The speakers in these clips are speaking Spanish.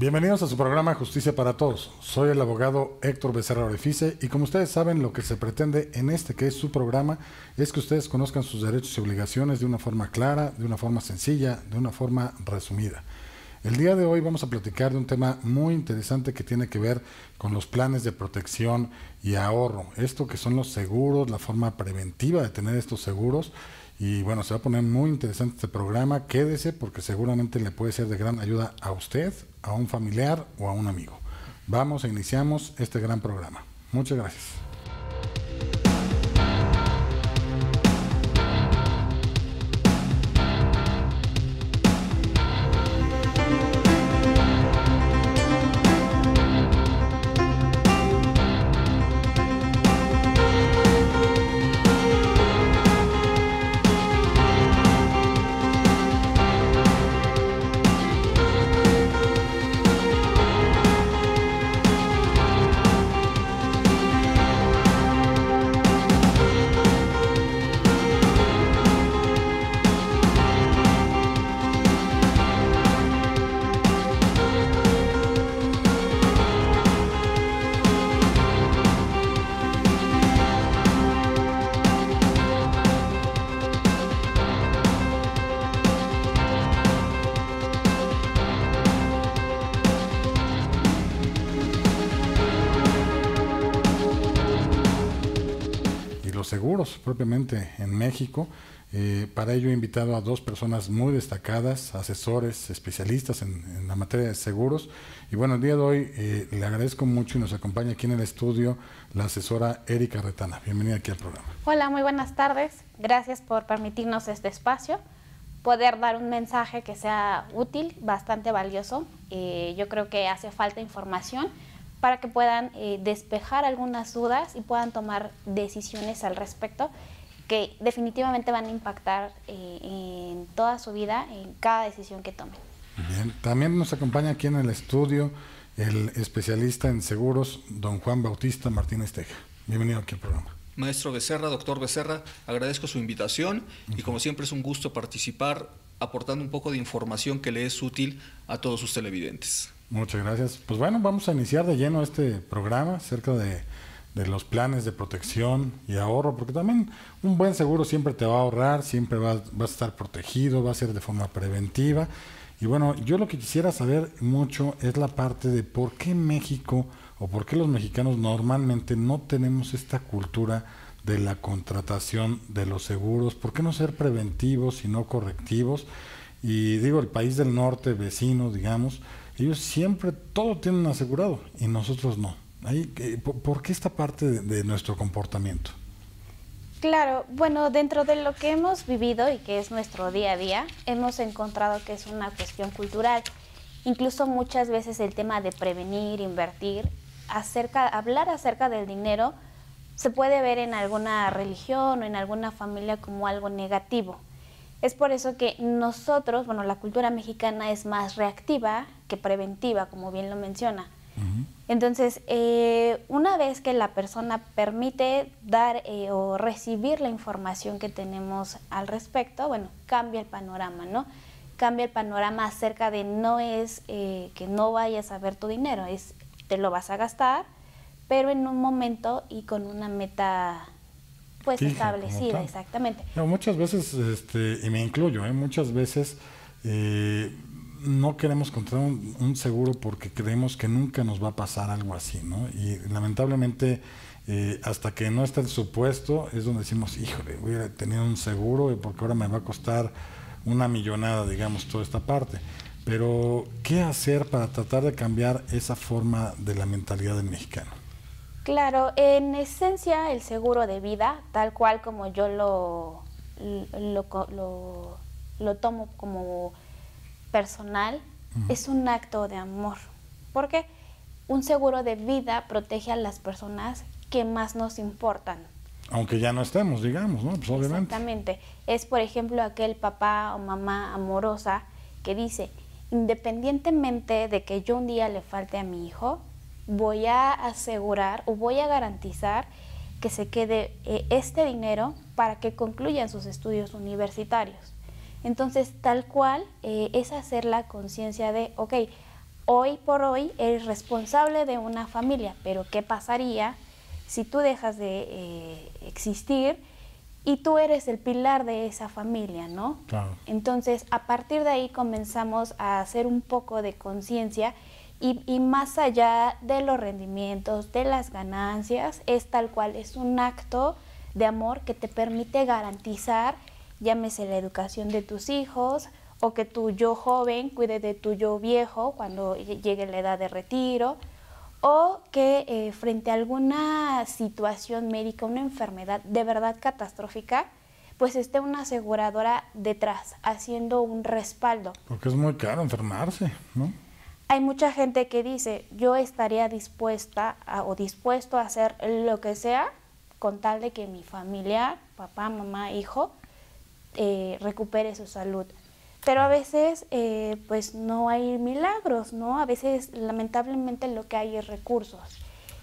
Bienvenidos a su programa Justicia para Todos. Soy el abogado Héctor Becerra Orefice y como ustedes saben lo que se pretende en este que es su programa es que ustedes conozcan sus derechos y obligaciones de una forma clara, de una forma sencilla, de una forma resumida. El día de hoy vamos a platicar de un tema muy interesante que tiene que ver con los planes de protección y ahorro. Esto que son los seguros, la forma preventiva de tener estos seguros y bueno, se va a poner muy interesante este programa. Quédese porque seguramente le puede ser de gran ayuda a usted, a un familiar o a un amigo. Vamos e iniciamos este gran programa. Muchas gracias. Eh, para ello he invitado a dos personas muy destacadas, asesores, especialistas en, la materia de seguros. Y bueno, el día de hoy eh, le agradezco mucho y nos acompaña aquí en el estudio la asesora Erika Retana. Bienvenida aquí al programa. Hola, muy buenas tardes. Gracias por permitirnos este espacio, poder dar un mensaje que sea útil, bastante valioso. Eh, yo creo que hace falta información para que puedan despejar algunas dudas y puedan tomar decisiones al respecto que definitivamente van a impactar eh, en toda su vida, en cada decisión que tomen. también nos acompaña aquí en el estudio el especialista en seguros, don Juan Bautista Martínez Teja. Bienvenido aquí al programa. Maestro Becerra, doctor Becerra, agradezco su invitación y como siempre es un gusto participar aportando un poco de información que le es útil a todos sus televidentes. Muchas gracias. Pues bueno, vamos a iniciar de lleno este programa cerca de de los planes de protección y ahorro, porque también un buen seguro siempre te va a ahorrar, siempre va a estar protegido, va a ser de forma preventiva. Y bueno, yo lo que quisiera saber mucho es la parte de por qué México o por qué los mexicanos normalmente no tenemos esta cultura de la contratación de los seguros, por qué no ser preventivos y no correctivos. Y digo, el país del norte, vecino, digamos, ellos siempre todo tienen asegurado y nosotros no. ¿Por qué esta parte de, nuestro comportamiento? Claro, bueno, dentro de lo que hemos vivido y que es nuestro día a día, hemos encontrado que es una cuestión cultural. Incluso muchas veces el tema de prevenir, invertir, hablar acerca del dinero, se puede ver en alguna religión o en alguna familia como algo negativo. Es por eso que nosotros, bueno, la cultura mexicana es más reactiva que preventiva, como bien lo menciona. Entonces, eh, una vez que la persona permite dar eh, o recibir la información que tenemos al respecto, bueno, cambia el panorama, ¿no? Cambia el panorama acerca de no es eh, que no vayas a ver tu dinero, es te lo vas a gastar, pero en un momento y con una meta pues establecida, exactamente. No, muchas veces, este, y me incluyo, muchas veces no queremos contratar un, seguro porque creemos que nunca nos va a pasar algo así, ¿no? Y lamentablemente, eh, hasta que no está el supuesto, es donde decimos, híjole, a tenido un seguro porque ahora me va a costar una millonada, digamos, toda esta parte. Pero, ¿qué hacer para tratar de cambiar esa forma de la mentalidad del mexicano? Claro, en esencia el seguro de vida, tal cual como yo lo, lo, lo, lo tomo como personal es un acto de amor, porque un seguro de vida protege a las personas que más nos importan. Aunque ya no estemos, digamos, ¿no? Pues Exactamente. Es, por ejemplo, aquel papá o mamá amorosa que dice, independientemente de que yo un día le falte a mi hijo, voy a asegurar o voy a garantizar que se quede eh, este dinero para que concluyan sus estudios universitarios. Entonces, tal cual eh, es hacer la conciencia de, ok, hoy por hoy eres responsable de una familia, pero ¿qué pasaría si tú dejas de eh, existir y tú eres el pilar de esa familia, ¿no? Entonces, a partir de ahí comenzamos a hacer un poco de conciencia y, más allá de los rendimientos, de las ganancias, es tal cual, es un acto de amor que te permite garantizar llámese la educación de tus hijos o que tu yo joven cuide de tu yo viejo cuando llegue la edad de retiro o que eh, frente a alguna situación médica, una enfermedad de verdad catastrófica, pues esté una aseguradora detrás haciendo un respaldo. Porque es muy caro enfermarse, ¿no? Hay mucha gente que dice, yo estaría dispuesta o dispuesto a hacer lo que sea con tal de que mi familia papá, mamá, hijo, eh, recupere su salud. Pero a veces eh, pues no hay milagros, ¿no? A veces lamentablemente lo que hay es recursos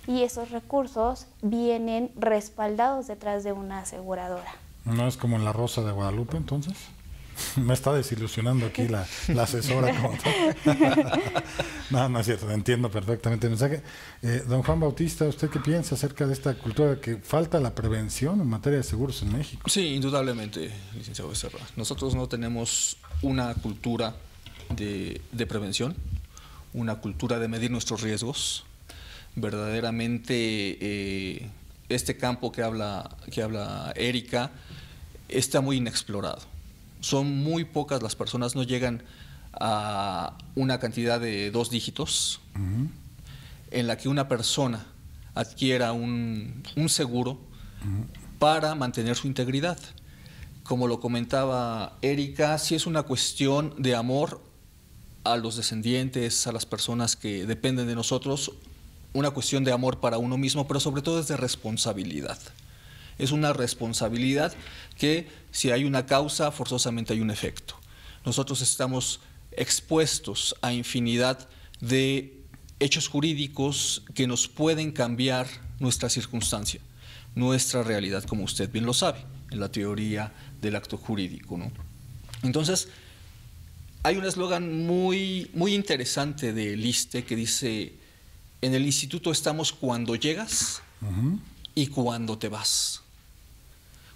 y esos recursos vienen respaldados detrás de una aseguradora. ¿No es como en la Rosa de Guadalupe entonces? me está desilusionando aquí la, asesora. no, no es cierto, entiendo perfectamente el mensaje. Eh, don Juan Bautista, ¿usted qué piensa acerca de esta cultura que falta la prevención en materia de seguros en México? Sí, indudablemente, licenciado Becerra. Nosotros no tenemos una cultura de, prevención, una cultura de medir nuestros riesgos. Verdaderamente, eh, este campo que habla, que habla Erika está muy inexplorado son muy pocas las personas, no llegan a una cantidad de dos dígitos en la que una persona adquiera un, seguro para mantener su integridad. Como lo comentaba Erika, si es una cuestión de amor a los descendientes, a las personas que dependen de nosotros, una cuestión de amor para uno mismo, pero sobre todo es de responsabilidad es una responsabilidad que si hay una causa, forzosamente hay un efecto. Nosotros estamos expuestos a infinidad de hechos jurídicos que nos pueden cambiar nuestra circunstancia, nuestra realidad, como usted bien lo sabe, en la teoría del acto jurídico. ¿no? Entonces, hay un eslogan muy, muy interesante de Liste que dice, en el instituto estamos cuando llegas y cuando te vas.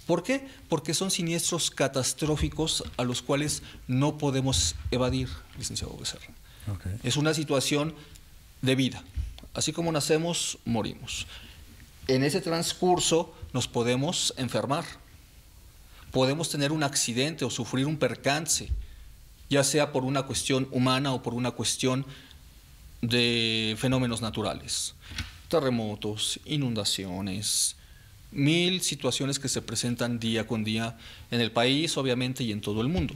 ¿Por qué? Porque son siniestros catastróficos a los cuales no podemos evadir, licenciado Becerra. Es una situación de vida. Así como nacemos, morimos. En ese transcurso nos podemos enfermar, podemos tener un accidente o sufrir un percance, ya sea por una cuestión humana o por una cuestión de fenómenos naturales, terremotos, inundaciones, mil situaciones que se presentan día con día en el país, obviamente, y en todo el mundo.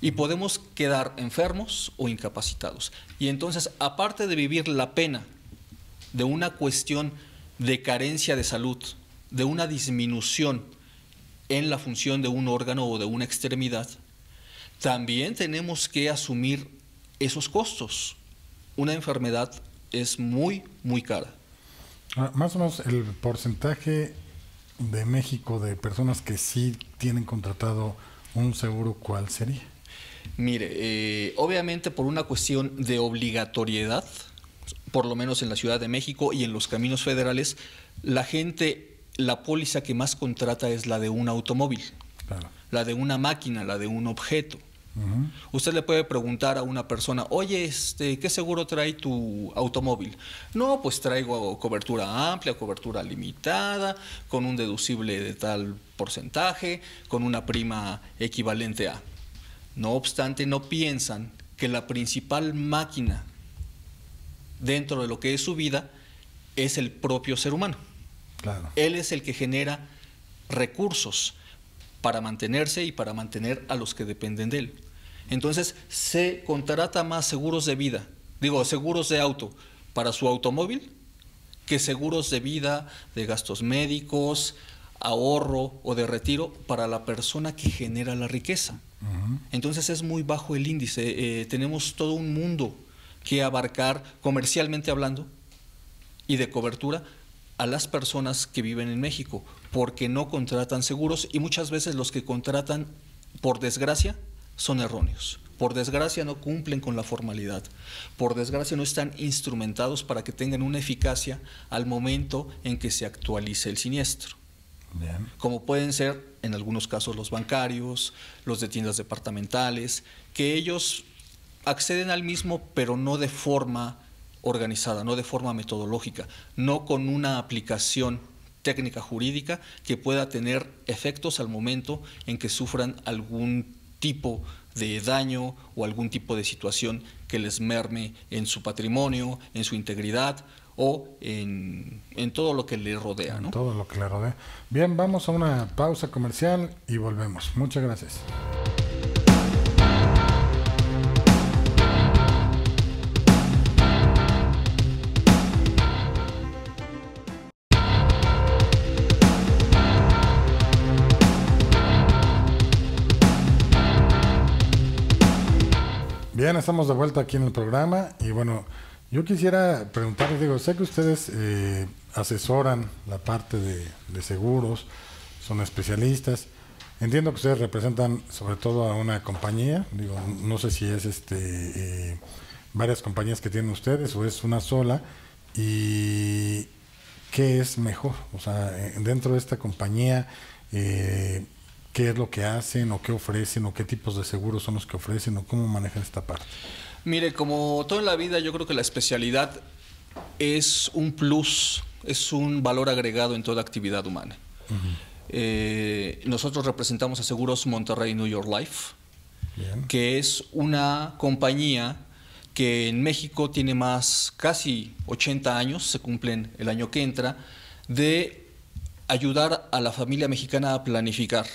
Y podemos quedar enfermos o incapacitados. Y entonces, aparte de vivir la pena de una cuestión de carencia de salud, de una disminución en la función de un órgano o de una extremidad, también tenemos que asumir esos costos. Una enfermedad es muy, muy cara. Ah, más o menos el porcentaje de México de personas que sí tienen contratado un seguro, ¿cuál sería? Mire, eh, obviamente por una cuestión de obligatoriedad, por lo menos en la Ciudad de México y en los caminos federales, la gente, la póliza que más contrata es la de un automóvil, la de una máquina, la de un objeto. Usted le puede preguntar a una persona, oye, este, ¿qué seguro trae tu automóvil? No, pues traigo cobertura amplia, cobertura limitada, con un deducible de tal porcentaje, con una prima equivalente a. No obstante, no piensan que la principal máquina dentro de lo que es su vida es el propio ser humano. Él es el que genera recursos para mantenerse y para mantener a los que dependen de él. Entonces se contrata más seguros de vida, digo, seguros de auto para su automóvil que seguros de vida, de gastos médicos, ahorro o de retiro para la persona que genera la riqueza. Entonces es muy bajo el índice. Eh, tenemos todo un mundo que abarcar comercialmente hablando y de cobertura a las personas que viven en México, porque no contratan seguros y muchas veces los que contratan, por desgracia, son erróneos. Por desgracia no cumplen con la formalidad. Por desgracia no están instrumentados para que tengan una eficacia al momento en que se actualice el siniestro. Como pueden ser en algunos casos los bancarios, los de tiendas departamentales, que ellos acceden al mismo pero no de forma organizada, no de forma metodológica, no con una aplicación técnica jurídica que pueda tener efectos al momento en que sufran algún tipo de daño o algún tipo de situación que les merme en su patrimonio, en su integridad o en, en todo lo que le rodea. todo lo que le rodea. Bien, vamos a una pausa comercial y volvemos. Muchas gracias. estamos de vuelta aquí en el programa y bueno, yo quisiera preguntarles, digo, sé que ustedes eh, asesoran la parte de, seguros, son especialistas, entiendo que ustedes representan sobre todo a una compañía, digo, no sé si es este eh, varias compañías que tienen ustedes o es una sola y qué es mejor, o sea, eh, dentro de esta compañía qué es lo que hacen o qué ofrecen o qué tipos de seguros son los que ofrecen o cómo manejan esta parte? Mire, como todo en la vida, yo creo que la especialidad es un plus, es un valor agregado en toda actividad humana. Eh, nosotros representamos a Seguros Monterrey New York Life, que es una compañía que en México tiene más, casi 80 años, se cumplen el año que entra, de ayudar a la familia mexicana a planificar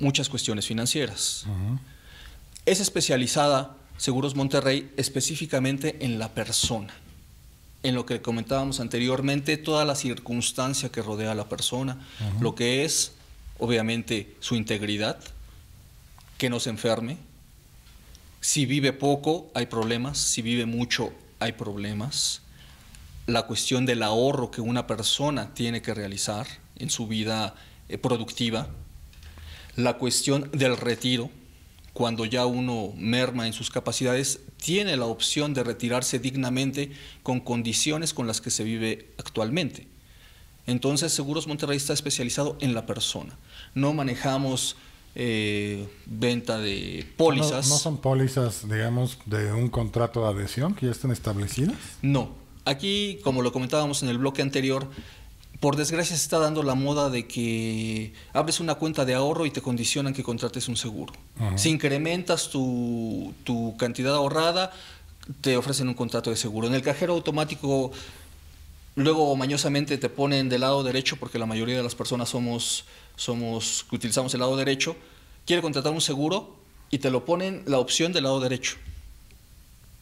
muchas cuestiones financieras. Es especializada Seguros Monterrey específicamente en la persona, en lo que comentábamos anteriormente, toda la circunstancia que rodea a la persona, lo que es, obviamente, su integridad, que no se enferme. Si vive poco, hay problemas. Si vive mucho, hay problemas. La cuestión del ahorro que una persona tiene que realizar en su vida eh, productiva la cuestión del retiro, cuando ya uno merma en sus capacidades, tiene la opción de retirarse dignamente con condiciones con las que se vive actualmente. Entonces, Seguros Monterrey está especializado en la persona. No manejamos eh, venta de pólizas. No, son pólizas, digamos, de un contrato de adhesión que ya están establecidas? No. Aquí, como lo comentábamos en el bloque anterior, por desgracia se está dando la moda de que abres una cuenta de ahorro y te condicionan que contrates un seguro. Si incrementas tu, cantidad ahorrada, te ofrecen un contrato de seguro. En el cajero automático, luego mañosamente te ponen del lado derecho, porque la mayoría de las personas somos, somos, utilizamos el lado derecho, quiere contratar un seguro y te lo ponen la opción del lado derecho.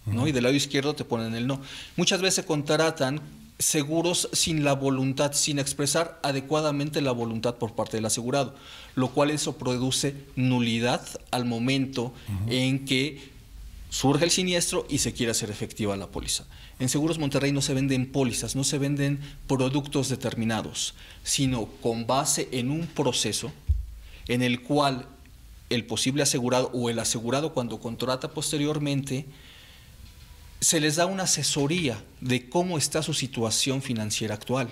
¿no? Y del lado izquierdo te ponen el no. Muchas veces contratan seguros sin la voluntad, sin expresar adecuadamente la voluntad por parte del asegurado, lo cual eso produce nulidad al momento en que surge el siniestro y se quiere hacer efectiva la póliza. En Seguros Monterrey no se venden pólizas, no se venden productos determinados, sino con base en un proceso en el cual el posible asegurado o el asegurado cuando contrata posteriormente se les da una asesoría de cómo está su situación financiera actual,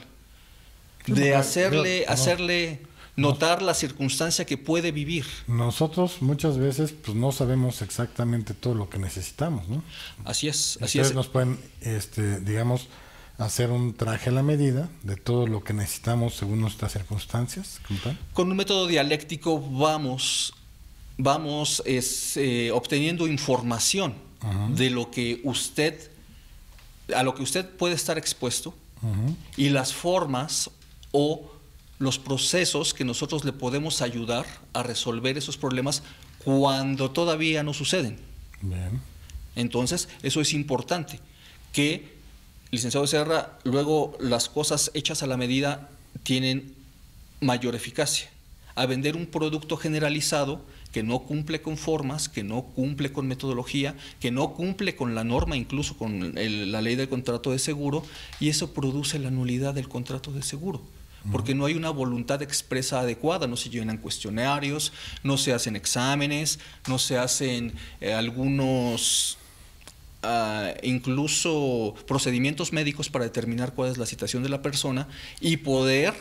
de hacerle, hacerle notar la circunstancia que puede vivir. Nosotros muchas veces pues no sabemos exactamente todo lo que necesitamos, ¿no? Así es, así Ustedes nos pueden, este, digamos, hacer un traje a la medida de todo lo que necesitamos según nuestras circunstancias. Con un método dialéctico vamos, vamos es, eh, obteniendo información de lo que usted, a lo que usted puede estar expuesto y las formas o los procesos que nosotros le podemos ayudar a resolver esos problemas cuando todavía no suceden. Entonces, eso es importante, que, licenciado Serra, luego las cosas hechas a la medida tienen mayor eficacia. A vender un producto generalizado, que no cumple con formas, que no cumple con metodología, que no cumple con la norma, incluso con la ley del contrato de seguro, y eso produce la nulidad del contrato de seguro porque no hay una voluntad expresa adecuada, no se llenan cuestionarios, no se hacen exámenes, no se hacen eh, algunos ah, incluso procedimientos médicos para determinar cuál es la situación de la persona y poder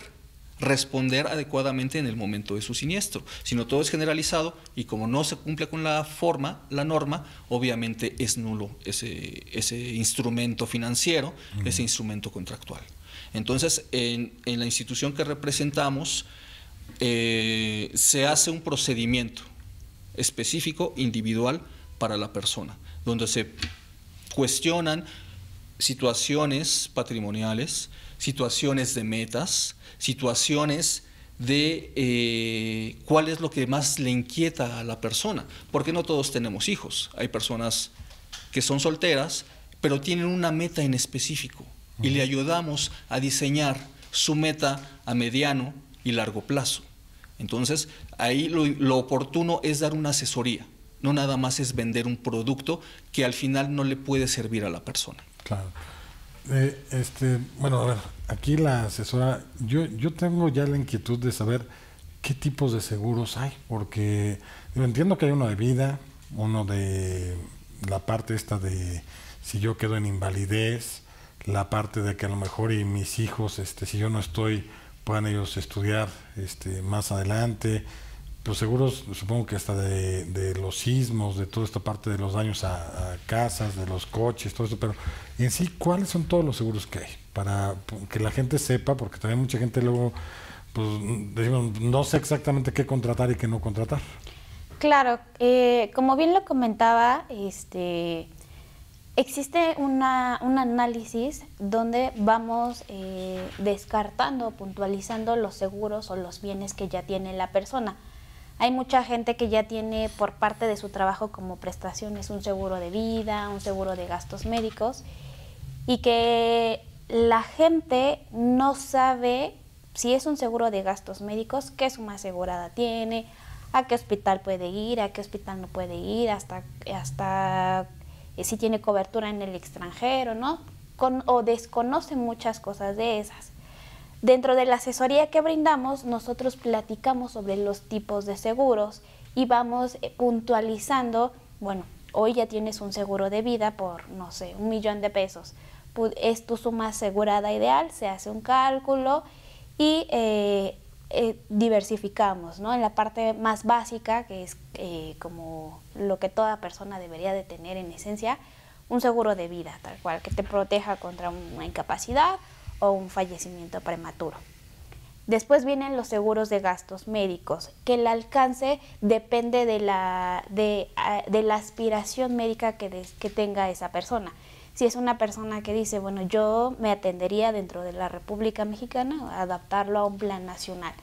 responder adecuadamente en el momento de su siniestro, sino todo es generalizado y como no se cumple con la forma, la norma, obviamente es nulo ese, ese instrumento financiero, ese instrumento contractual. Entonces, en, la institución que representamos, eh, se hace un procedimiento específico, individual, para la persona, donde se cuestionan situaciones patrimoniales, situaciones de metas, situaciones de eh, cuál es lo que más le inquieta a la persona, porque no todos tenemos hijos, hay personas que son solteras, pero tienen una meta en específico y le ayudamos a diseñar su meta a mediano y largo plazo. Entonces, ahí lo, lo oportuno es dar una asesoría, no nada más es vender un producto que al final no le puede servir a la persona. Claro. Eh, este, bueno, a ver, aquí la asesora, yo, yo tengo ya la inquietud de saber qué tipos de seguros hay, porque entiendo que hay uno de vida, uno de la parte esta de si yo quedo en invalidez, la parte de que a lo mejor y mis hijos, este, si yo no estoy, puedan ellos estudiar este, más adelante, los pues, seguros, supongo que hasta de, los sismos, de toda esta parte de los daños a, casas, de los coches, todo eso, pero en sí, ¿cuáles son todos los seguros que hay? Para que la gente sepa, porque también mucha gente luego, pues no sé exactamente qué contratar y qué no contratar. Claro, eh, como bien lo comentaba, este, existe una, un análisis donde vamos eh, descartando, puntualizando los seguros o los bienes que ya tiene la persona. Hay mucha gente que ya tiene por parte de su trabajo como prestaciones un seguro de vida, un seguro de gastos médicos y que la gente no sabe si es un seguro de gastos médicos, qué suma asegurada tiene, a qué hospital puede ir, a qué hospital no puede ir, hasta, hasta eh, si tiene cobertura en el extranjero, ¿no? Con, o desconoce muchas cosas de esas. Dentro de la asesoría que brindamos, nosotros platicamos sobre los tipos de seguros y vamos eh, puntualizando, bueno, hoy ya tienes un seguro de vida por, no sé, un millón de pesos. Es tu suma asegurada ideal, se hace un cálculo y eh, eh, diversificamos, ¿no? En la parte más básica, que es como lo que toda persona debería de tener en esencia, un seguro de vida, tal cual, que te proteja contra una incapacidad o un fallecimiento prematuro. Después vienen los seguros de gastos médicos, que el alcance depende de la, de, ah, la aspiración médica que, que tenga esa persona. Si es una persona que dice, bueno, yo me atendería dentro de la República Mexicana, adaptarlo a un plan nacional.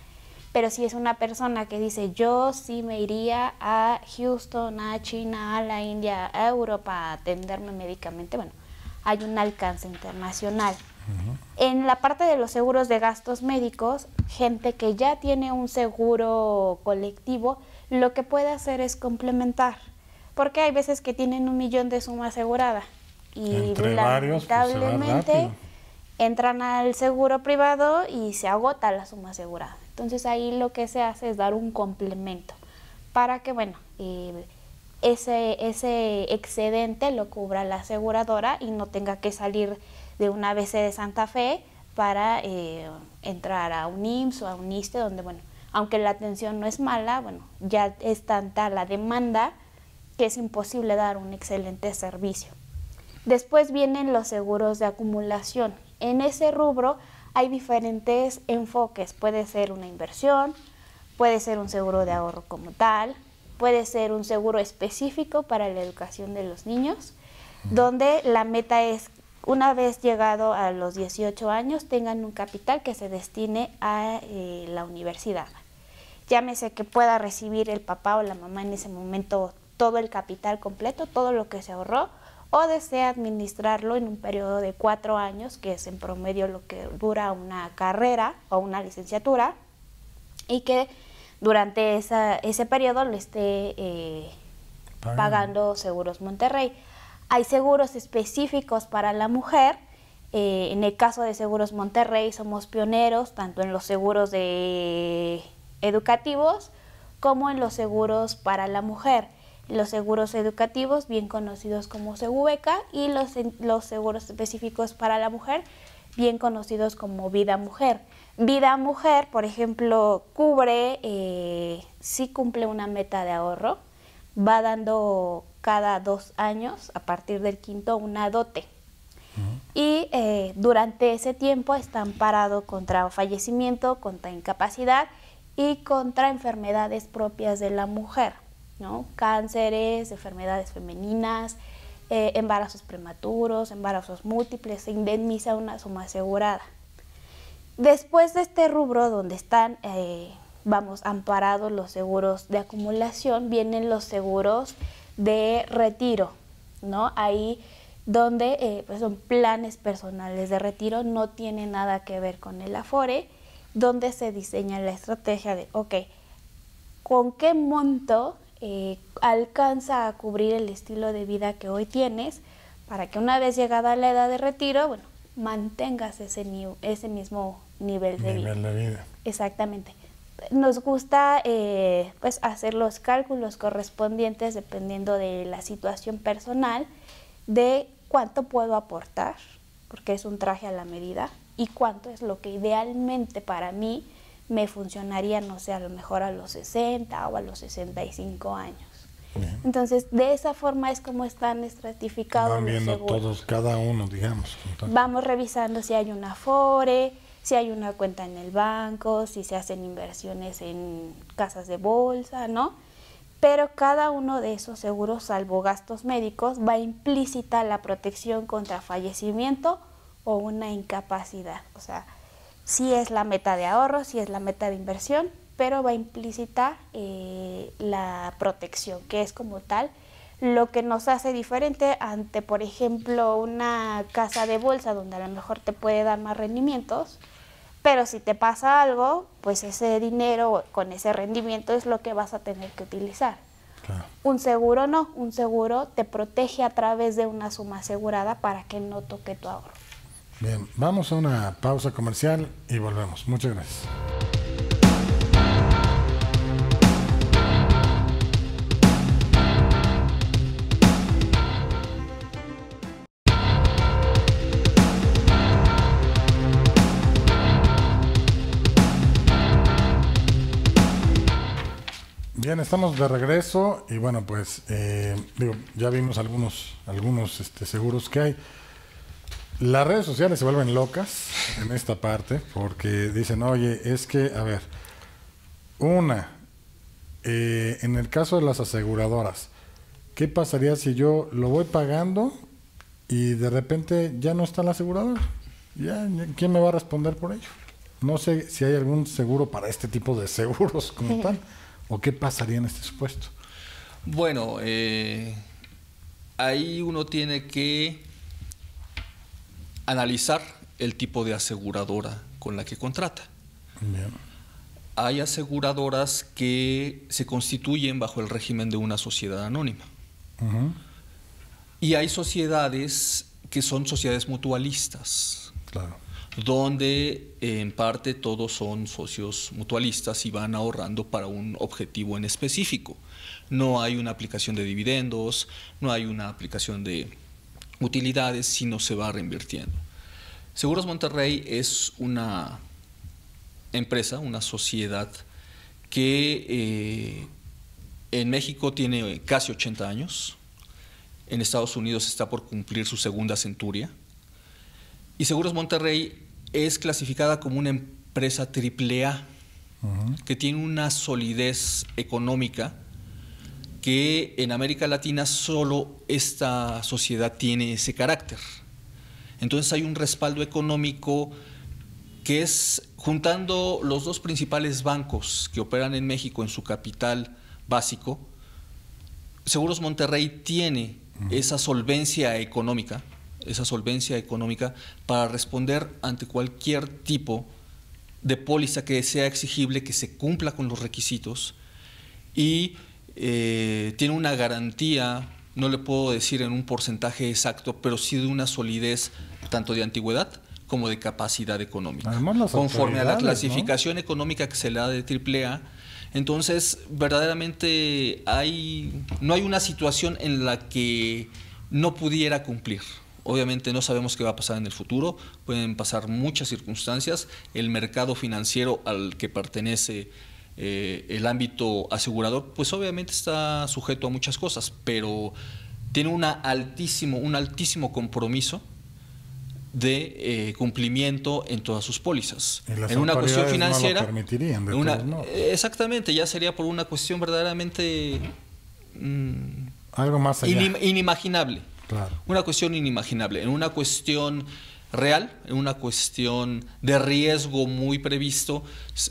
Pero si es una persona que dice, yo sí me iría a Houston, a China, a la India, a Europa a atenderme médicamente, bueno, hay un alcance internacional. En la parte de los seguros de gastos médicos, gente que ya tiene un seguro colectivo, lo que puede hacer es complementar, porque hay veces que tienen un millón de suma asegurada y pues, lamentablemente entran al seguro privado y se agota la suma asegurada. Entonces ahí lo que se hace es dar un complemento para que, bueno, eh, ese, ese excedente lo cubra la aseguradora y no tenga que salir de una ABC de Santa Fe para eh, entrar a un IMSS o a un ISTE, donde, bueno, aunque la atención no es mala, bueno, ya es tanta la demanda que es imposible dar un excelente servicio. Después vienen los seguros de acumulación. En ese rubro hay diferentes enfoques. Puede ser una inversión, puede ser un seguro de ahorro como tal, puede ser un seguro específico para la educación de los niños, donde la meta es una vez llegado a los 18 años tengan un capital que se destine a eh, la universidad. Llámese que pueda recibir el papá o la mamá en ese momento todo el capital completo, todo lo que se ahorró, o desea administrarlo en un periodo de cuatro años, que es en promedio lo que dura una carrera o una licenciatura, y que durante ese periodo lo esté eh, pagando Seguros Monterrey. Hay seguros específicos para la mujer. Eh, en el caso de Seguros Monterrey somos pioneros tanto en los seguros educativos como en los seguros para la mujer. Los seguros educativos, bien conocidos como Segubeca, y los, los seguros específicos para la mujer, bien conocidos como Vida Mujer. Vida Mujer, por ejemplo, cubre, eh, si cumple una meta de ahorro, va dando cada dos años, a partir del quinto, una dote. Y eh, durante ese tiempo está amparado contra fallecimiento, contra incapacidad y contra enfermedades propias de la mujer, ¿no? Cánceres, enfermedades femeninas, eh, embarazos prematuros, embarazos múltiples, se indemniza una suma asegurada. Después de este rubro donde están, eh, vamos, amparados los seguros de acumulación, vienen los seguros de retiro, ¿no? Ahí donde eh, pues, son planes personales de retiro, no tiene nada que ver con el Afore, donde se diseña la estrategia de, ok, ¿con qué monto eh, alcanza a cubrir el estilo de vida que hoy tienes para que una vez llegada la edad de retiro, bueno, mantengas ese, ese mismo nivel de vida? Exactamente nos gusta eh, pues, hacer los cálculos correspondientes dependiendo de la situación personal de cuánto puedo aportar, porque es un traje a la medida, y cuánto es lo que idealmente para mí me funcionaría, no sé, a lo mejor a los 60 o a los 65 años. Entonces, de esa forma es como están estratificados. viendo todos, cada uno, digamos. Vamos revisando si hay un afore, si hay una cuenta en el banco, si se hacen inversiones en casas de bolsa, ¿no? Pero cada uno de esos seguros, salvo gastos médicos, va implícita la protección contra fallecimiento o una incapacidad. O sea, si es la meta de ahorro, si es la meta de inversión, pero va implícita eh, la protección, que es como tal lo que nos hace diferente ante, por ejemplo, una casa de bolsa donde a lo mejor te puede dar más rendimientos pero si te pasa algo, pues ese dinero con ese rendimiento es lo que vas a tener que utilizar. Un seguro no, un seguro te protege a través de una suma asegurada para que no toque tu ahorro. Bien, vamos a una pausa comercial y volvemos. Muchas gracias. Bien, estamos de regreso y bueno, pues eh, ya vimos algunos, algunos este, seguros que hay. Las redes sociales se vuelven locas en esta parte porque dicen, oye, es que, a ver, una, eh, en el caso de las aseguradoras, ¿qué pasaría si yo lo voy pagando y de repente ya no está la aseguradora? ¿Ya? ¿Quién me va a responder por ello? No sé si hay algún seguro para este tipo de seguros como tal. ¿O qué pasaría en este supuesto? Bueno, eh, ahí uno tiene que analizar el tipo de aseguradora con la que contrata. Hay aseguradoras que se constituyen bajo el régimen de una sociedad anónima. Y hay sociedades que son sociedades mutualistas. Claro donde eh, en parte todos son socios mutualistas y van ahorrando para un objetivo en específico. No hay una aplicación de dividendos, no hay una aplicación de utilidades, sino se va reinvirtiendo. Seguros Monterrey es una empresa, una sociedad que eh, en México tiene casi 80 años, en Estados Unidos está por cumplir su segunda centuria, y Seguros Monterrey es clasificada como una empresa triple A, que tiene una solidez económica que en América Latina solo esta sociedad tiene ese carácter. Entonces hay un respaldo económico que es juntando los dos principales bancos que operan en México en su capital básico, Seguros Monterrey tiene esa solvencia económica esa solvencia económica para responder ante cualquier tipo de póliza que sea exigible, que se cumpla con los requisitos y eh, tiene una garantía, no le puedo decir en un porcentaje exacto, pero sí de una solidez tanto de antigüedad como de capacidad económica. Conforme a la clasificación económica que se le da de AAA, entonces verdaderamente hay, no hay una situación en la que no pudiera cumplir. Obviamente no sabemos qué va a pasar en el futuro, pueden pasar muchas circunstancias. El mercado financiero al que pertenece eh, el ámbito asegurador, pues obviamente está sujeto a muchas cosas, pero tiene una altísimo, un altísimo compromiso de eh, cumplimiento en todas sus pólizas. En una cuestión financiera. Exactamente, ya sería por una cuestión verdaderamente. Mm, Algo más inimaginable. Una cuestión inimaginable, en una cuestión real, en una cuestión de riesgo muy previsto,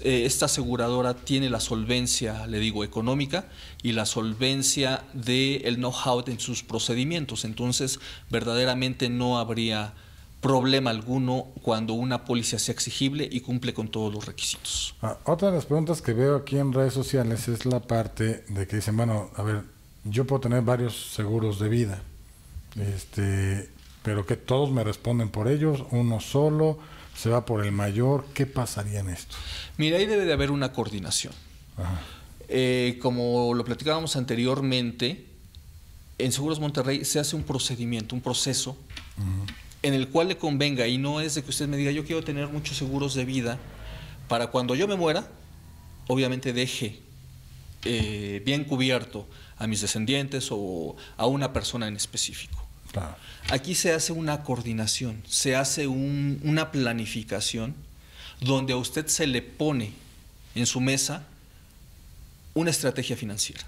eh, esta aseguradora tiene la solvencia, le digo, económica y la solvencia del el know-how en sus procedimientos. Entonces, verdaderamente no habría problema alguno cuando una póliza sea exigible y cumple con todos los requisitos. Ah, otra de las preguntas que veo aquí en redes sociales es la parte de que dicen, bueno, a ver, yo puedo tener varios seguros de vida este, pero que todos me responden por ellos, uno solo, se va por el mayor, ¿qué pasaría en esto? Mira, ahí debe de haber una coordinación. Eh, como lo platicábamos anteriormente, en Seguros Monterrey se hace un procedimiento, un proceso, en el cual le convenga, y no es de que usted me diga, yo quiero tener muchos seguros de vida, para cuando yo me muera, obviamente deje eh, bien cubierto a mis descendientes o a una persona en específico. Aquí se hace una coordinación, se hace una planificación donde a usted se le pone en su mesa una estrategia financiera.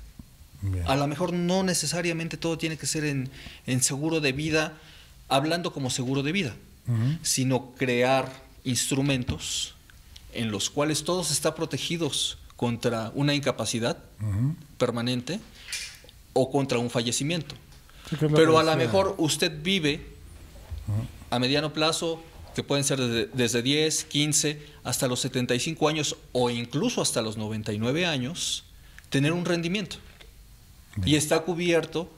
A lo mejor no necesariamente todo tiene que ser en, seguro de vida, hablando como seguro de vida, sino crear instrumentos en los cuales todos están protegidos contra una incapacidad permanente o contra un fallecimiento. Pero a lo mejor usted vive a mediano plazo, que pueden ser desde, 10, 15, hasta los 75 años o incluso hasta los 99 años, tener un rendimiento. Y está cubierto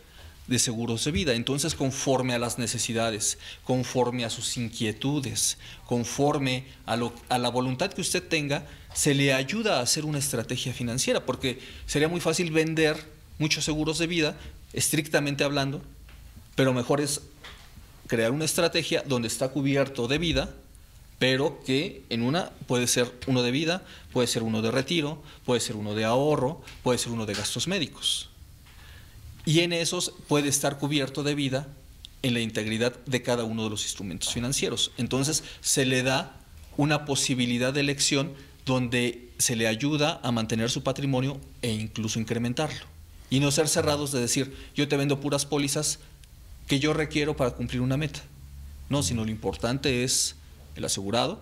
de seguros de vida. Entonces, conforme a las necesidades, conforme a sus inquietudes, conforme a, lo, a, la voluntad que usted tenga, se le ayuda a hacer una estrategia financiera, porque sería muy fácil vender muchos seguros de vida estrictamente hablando, pero mejor es crear una estrategia donde está cubierto de vida, pero que en una puede ser uno de vida, puede ser uno de retiro, puede ser uno de ahorro, puede ser uno de gastos médicos. Y en esos puede estar cubierto de vida en la integridad de cada uno de los instrumentos financieros. Entonces se le da una posibilidad de elección donde se le ayuda a mantener su patrimonio e incluso incrementarlo y no ser cerrados de decir, yo te vendo puras pólizas que yo requiero para cumplir una meta. No, sino lo importante es el asegurado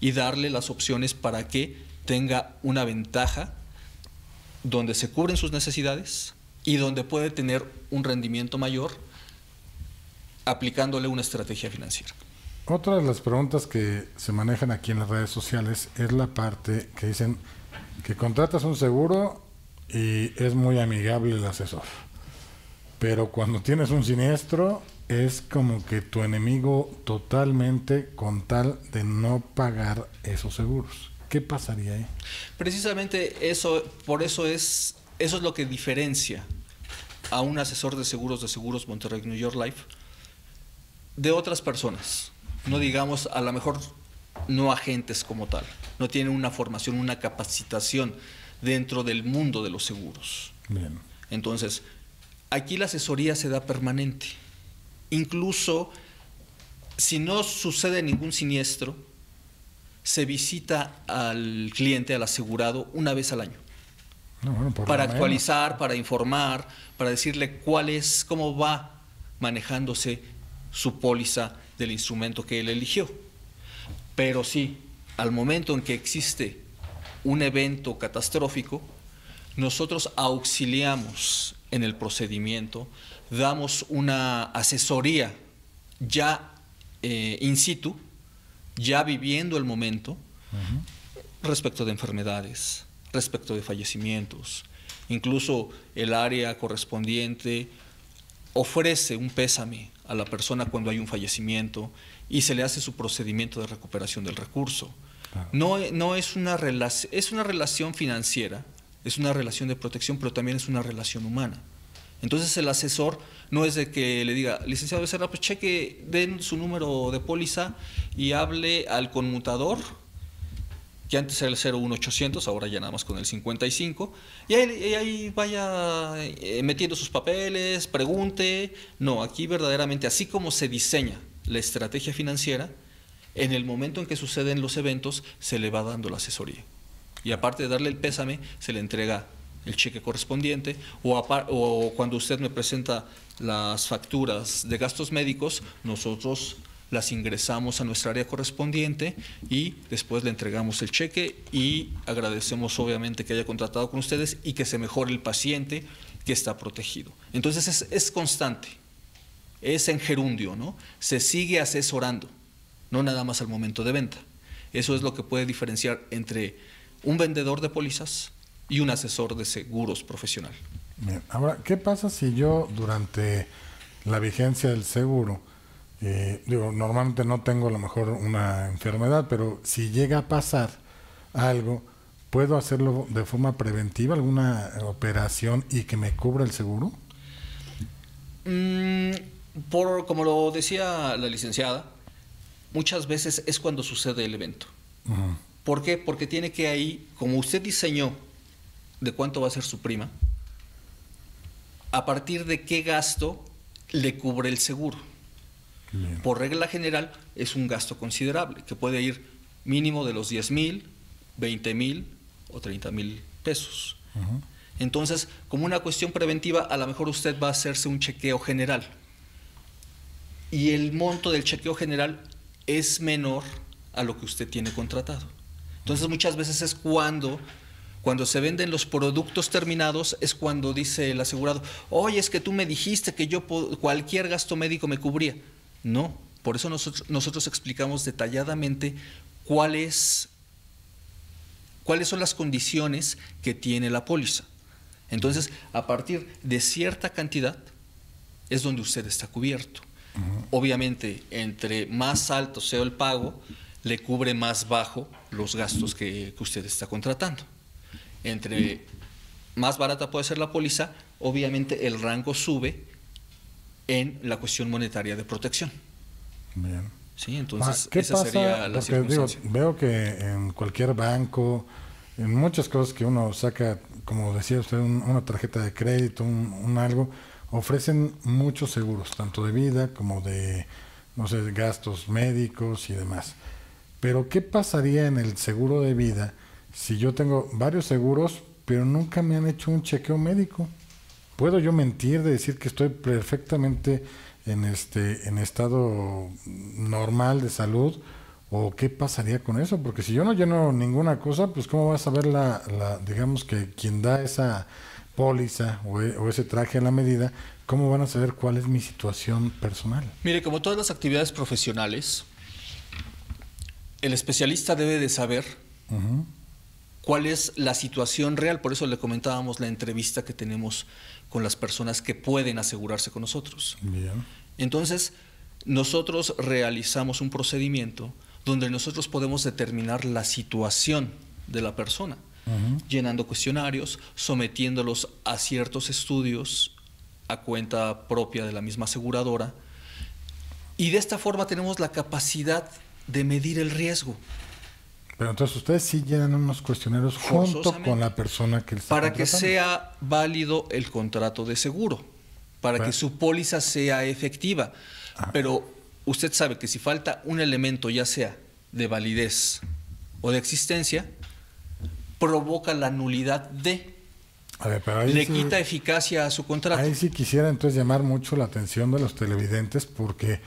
y darle las opciones para que tenga una ventaja donde se cubren sus necesidades y donde puede tener un rendimiento mayor aplicándole una estrategia financiera. Otra de las preguntas que se manejan aquí en las redes sociales es la parte que dicen que contratas un seguro y es muy amigable el asesor. Pero cuando tienes un siniestro, es como que tu enemigo totalmente con tal de no pagar esos seguros. ¿Qué pasaría ahí? Precisamente eso, por eso es, eso es lo que diferencia a un asesor de seguros de Seguros Monterrey New York Life de otras personas. No digamos, a lo mejor no agentes como tal. No tienen una formación, una capacitación dentro del mundo de los seguros. Entonces, aquí la asesoría se da permanente. Incluso si no sucede ningún siniestro, se visita al cliente, al asegurado, una vez al año. para actualizar, para informar, para decirle cuál es, cómo va manejándose su póliza del instrumento que él eligió. Pero sí, al momento en que existe un evento catastrófico, nosotros auxiliamos en el procedimiento, damos una asesoría ya eh, in situ, ya viviendo el momento, respecto de enfermedades, respecto de fallecimientos. Incluso el área correspondiente ofrece un pésame a la persona cuando hay un fallecimiento y se le hace su procedimiento de recuperación del recurso. No, no es, una es una relación financiera, es una relación de protección, pero también es una relación humana. Entonces el asesor no es de que le diga, licenciado Becerra, pues cheque, den su número de póliza y hable al conmutador, que antes era el 01800, ahora ya nada más con el 55, y ahí, y ahí vaya eh, metiendo sus papeles, pregunte. No, aquí verdaderamente, así como se diseña la estrategia financiera, en el momento en que suceden los eventos, se le va dando la asesoría. Y aparte de darle el pésame, se le entrega el cheque correspondiente o, cuando usted me presenta las facturas de gastos médicos, nosotros las ingresamos a nuestra área correspondiente y después le entregamos el cheque y agradecemos obviamente que haya contratado con ustedes y que se mejore el paciente que está protegido. Entonces es, es constante, es en gerundio, ¿no? Se sigue asesorando no nada más al momento de venta. Eso es lo que puede diferenciar entre un vendedor de pólizas y un asesor de seguros profesional. Ahora, ¿qué pasa si yo durante la vigencia del seguro, eh, digo, normalmente no tengo a lo mejor una enfermedad, pero si llega a pasar algo, ¿puedo hacerlo de forma preventiva, alguna operación y que me cubra el seguro? Mm, por, como lo decía la licenciada, muchas veces es cuando sucede el evento. ¿Por qué? Porque tiene que ahí, como usted diseñó de cuánto va a ser su prima, a partir de qué gasto le cubre el seguro. Por regla general es un gasto considerable, que puede ir mínimo de los 10 mil, 20 mil o 30 mil pesos. Entonces, como una cuestión preventiva, a lo mejor usted va a hacerse un chequeo general. Y el monto del chequeo general es menor a lo que usted tiene contratado. Entonces muchas veces es cuando cuando se venden los productos terminados es cuando dice el asegurado, oye, es que tú me dijiste que yo cualquier gasto médico me cubría. No, por eso nosotros, explicamos detalladamente cuáles son las condiciones que tiene la póliza. Entonces, a partir de cierta cantidad es donde usted está cubierto. Obviamente, entre más alto sea el pago, le cubre más bajo los gastos que, usted está contratando. Entre más barata puede ser la póliza, obviamente el rango sube en la cuestión monetaria de protección. Bien. Sí, entonces ah, ¿Qué pasa? Porque, veo que en cualquier banco, en muchas cosas que uno saca, como decía usted, una tarjeta de crédito, un algo, ofrecen muchos seguros, tanto de vida como de, no sé, gastos médicos y demás. Pero ¿qué pasaría en el seguro de vida si yo tengo varios seguros, pero nunca me han hecho un chequeo médico? ¿Puedo yo mentir de decir que estoy perfectamente en este en estado normal de salud? ¿O qué pasaría con eso? Porque si yo no lleno ninguna cosa, pues ¿cómo vas a ver la, la digamos que quien da esa póliza e, o, ese traje a la medida, ¿cómo van a saber cuál es mi situación personal? Mire, como todas las actividades profesionales, el especialista debe de saber cuál es la situación real. Por eso le comentábamos la entrevista que tenemos con las personas que pueden asegurarse con nosotros. Entonces, nosotros realizamos un procedimiento donde nosotros podemos determinar la situación de la persona llenando cuestionarios, sometiéndolos a ciertos estudios a cuenta propia de la misma aseguradora. Y de esta forma tenemos la capacidad de medir el riesgo. Pero entonces ustedes sí llenan unos cuestionarios junto con la persona que Para que sea válido el contrato de seguro, para que su póliza sea efectiva. Ah. Pero usted sabe que si falta un elemento, ya sea de validez o de existencia, provoca la nulidad de. le quita eficacia a su contrato. Ahí sí quisiera entonces llamar mucho la atención de los televidentes porque,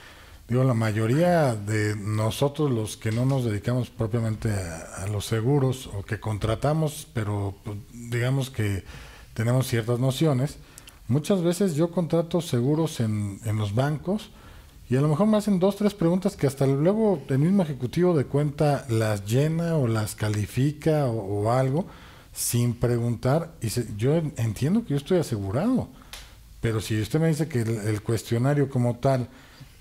digo, la mayoría de nosotros los que no nos dedicamos propiamente a, los seguros o que contratamos, pero pues, digamos que tenemos ciertas nociones, muchas veces yo contrato seguros en, en los bancos y a lo mejor me hacen dos, tres preguntas que hasta luego el mismo ejecutivo de cuenta las llena o las califica o, algo sin preguntar. Y yo entiendo que yo estoy asegurado, pero si usted me dice que el, cuestionario como tal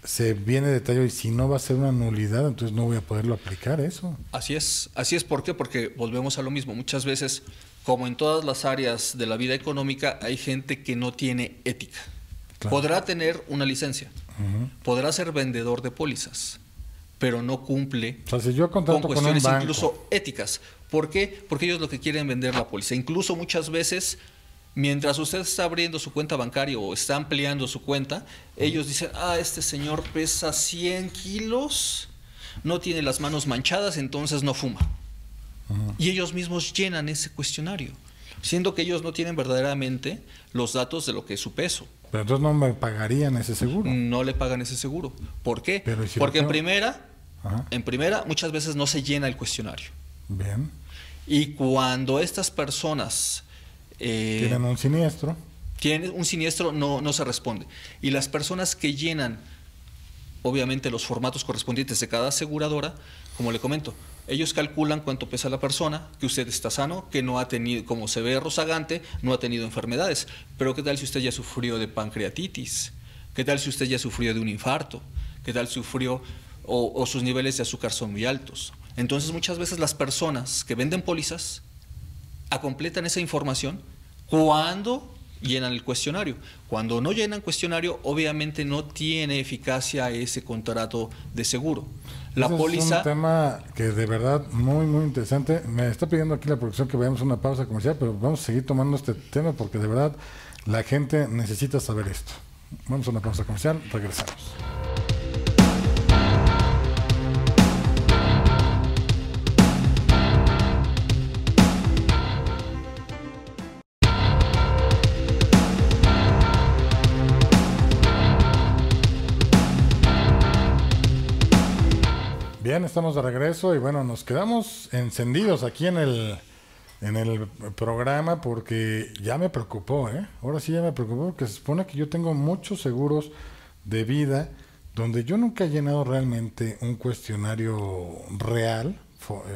se viene detallado y si no va a ser una nulidad, entonces no voy a poderlo aplicar eso. Así es, así es, ¿por Porque volvemos a lo mismo. Muchas veces, como en todas las áreas de la vida económica, hay gente que no tiene ética. Podrá tener una licencia, podrá ser vendedor de pólizas, pero no cumple con cuestiones incluso éticas. ¿Por qué? Porque ellos lo que quieren vender la póliza. Incluso muchas veces, mientras usted está abriendo su cuenta bancaria o está ampliando su cuenta, ellos dicen, ah, este señor pesa 100 kilos, no tiene las manos manchadas, entonces no fuma. Y ellos mismos llenan ese cuestionario, siendo que ellos no tienen verdaderamente los datos de lo que es su peso. Pero entonces no me pagarían ese seguro. No le pagan ese seguro. ¿Por qué? Porque en primera, en primera muchas veces no se llena el cuestionario. Bien. Y cuando estas personas... Eh, tienen un siniestro. Tienen un siniestro, no, no se responde. Y las personas que llenan obviamente los formatos correspondientes de cada aseguradora, como le comento, ellos calculan cuánto pesa la persona, que usted está sano, que no ha tenido, como se ve rozagante, no ha tenido enfermedades. Pero ¿qué tal si usted ya sufrió de pancreatitis? ¿Qué tal si usted ya sufrió de un infarto? ¿Qué tal sufrió o, o sus niveles de azúcar son muy altos? Entonces muchas veces las personas que venden pólizas acompletan esa información cuando llenan el cuestionario. Cuando no llenan cuestionario, obviamente no tiene eficacia ese contrato de seguro. La póliza. Es un tema que de verdad muy, muy interesante. Me está pidiendo aquí la producción que veamos una pausa comercial, pero vamos a seguir tomando este tema porque de verdad la gente necesita saber esto. Vamos a una pausa comercial, regresamos. estamos de regreso y bueno, nos quedamos encendidos aquí en el, en el programa porque ya me preocupó, ¿eh? Ahora sí ya me preocupó porque se supone que yo tengo muchos seguros de vida donde yo nunca he llenado realmente un cuestionario real,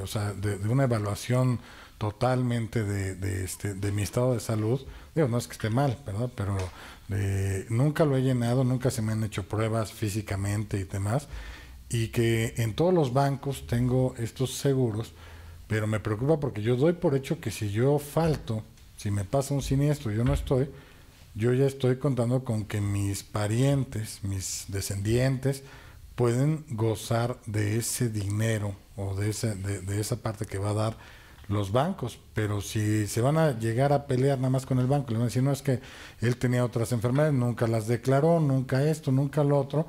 o sea, de, una evaluación totalmente de, este, de mi estado de salud. Digo, no es que esté mal, ¿verdad? Pero eh, nunca lo he llenado, nunca se me han hecho pruebas físicamente y demás y que en todos los bancos tengo estos seguros, pero me preocupa porque yo doy por hecho que si yo falto, si me pasa un siniestro y yo no estoy, yo ya estoy contando con que mis parientes, mis descendientes, pueden gozar de ese dinero o de, de, esa parte que va a dar los bancos, pero si se van a llegar a pelear nada más con el banco, le van a decir, no, es que él tenía otras enfermedades, nunca las declaró, nunca esto, nunca lo otro,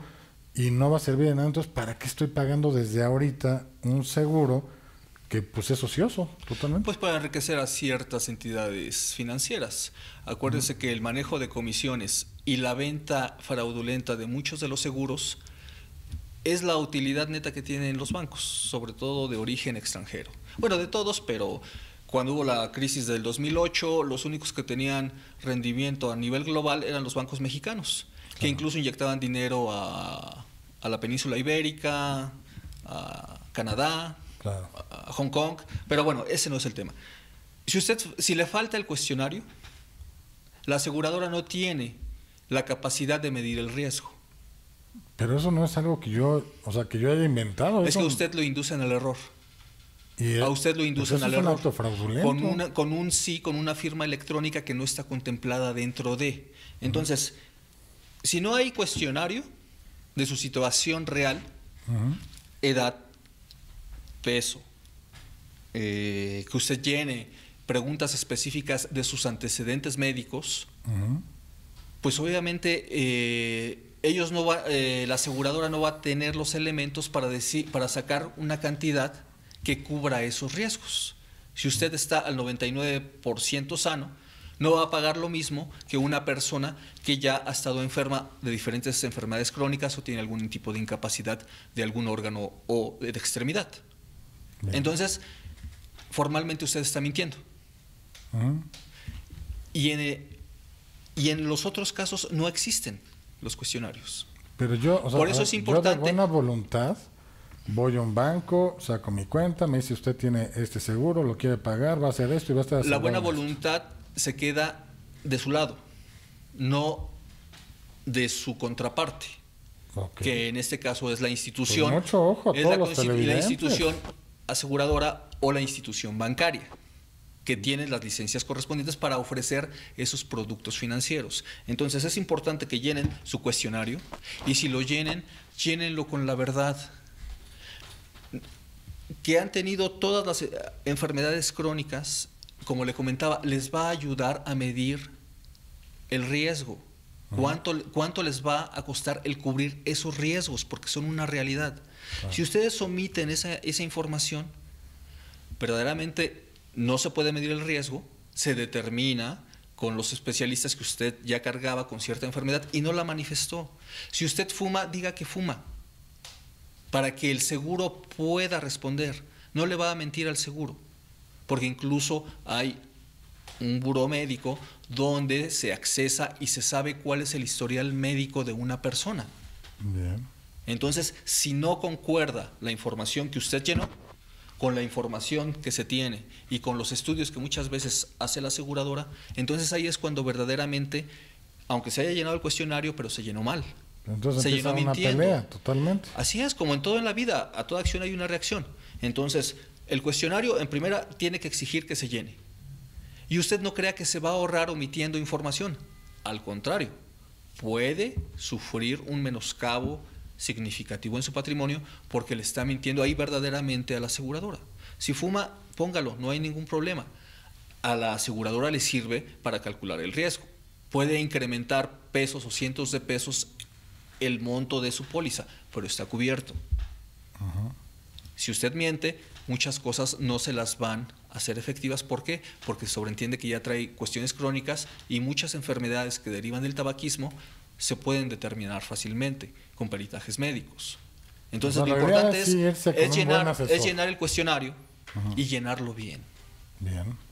y no va a servir de nada. Entonces, ¿para qué estoy pagando desde ahorita un seguro que pues es ocioso totalmente? Pues para enriquecer a ciertas entidades financieras. Acuérdense que el manejo de comisiones y la venta fraudulenta de muchos de los seguros es la utilidad neta que tienen los bancos, sobre todo de origen extranjero. Bueno, de todos, pero cuando hubo la crisis del 2008, los únicos que tenían rendimiento a nivel global eran los bancos mexicanos. Que incluso inyectaban dinero a, la península ibérica, a Canadá, a Hong Kong. Pero bueno, ese no es el tema. Si, usted, si le falta el cuestionario, la aseguradora no tiene la capacidad de medir el riesgo. Pero eso no es algo que yo, o sea, que yo haya inventado. Es que usted lo inducen al error. a usted lo inducen pues al error. un Con, una, con un sí, con una firma electrónica que no está contemplada dentro de. Entonces, si no hay cuestionario de su situación real, edad, peso, eh, que usted llene preguntas específicas de sus antecedentes médicos, pues obviamente eh, ellos no va, eh, la aseguradora no va a tener los elementos para, decir, para sacar una cantidad que cubra esos riesgos. Si usted está al 99% sano, no va a pagar lo mismo que una persona que ya ha estado enferma de diferentes enfermedades crónicas o tiene algún tipo de incapacidad de algún órgano o de extremidad. Entonces, formalmente usted está mintiendo. y, en, eh, y en los otros casos no existen los cuestionarios. Pero yo, por eso es importante. Yo buena voluntad voy a un banco, saco mi cuenta, me dice usted tiene este seguro, lo quiere pagar, va a hacer esto y va a estar. La buena voluntad se queda de su lado, no de su contraparte, que en este caso es la institución, la, institución aseguradora o la institución bancaria que tienen las licencias correspondientes para ofrecer esos productos financieros. Entonces es importante que llenen su cuestionario y si lo llenen, llénenlo con la verdad. Que han tenido todas las eh, enfermedades crónicas como le comentaba, les va a ayudar a medir el riesgo. ¿Cuánto, ¿Cuánto, les va a costar el cubrir esos riesgos? Porque son una realidad. Si ustedes omiten esa, información, verdaderamente no se puede medir el riesgo, se determina con los especialistas que usted ya cargaba con cierta enfermedad y no la manifestó. Si usted fuma, diga que fuma, para que el seguro pueda responder. No le va a mentir al seguro porque incluso hay un buró médico donde se accesa y se sabe cuál es el historial médico de una persona. Bien. Entonces, si no concuerda la información que usted llenó con la información que se tiene y con los estudios que muchas veces hace la aseguradora, entonces ahí es cuando verdaderamente, aunque se haya llenado el cuestionario, pero se llenó mal. Entonces se llenó una pelea, totalmente. Así es, como en todo en la vida, a toda acción hay una reacción. Entonces, el cuestionario, en primera, tiene que exigir que se llene. Y usted no crea que se va a ahorrar omitiendo información. Al contrario, puede sufrir un menoscabo significativo en su patrimonio porque le está mintiendo ahí verdaderamente a la aseguradora. Si fuma, póngalo, no hay ningún problema. A la aseguradora le sirve para calcular el riesgo. Puede incrementar pesos o cientos de pesos el monto de su póliza, pero está cubierto. Si usted miente, muchas cosas no se las van a hacer efectivas. ¿Por qué? Porque sobreentiende que ya trae cuestiones crónicas y muchas enfermedades que derivan del tabaquismo se pueden determinar fácilmente con peritajes médicos. Entonces, pues lo importante es, llenar, el cuestionario y llenarlo Bien.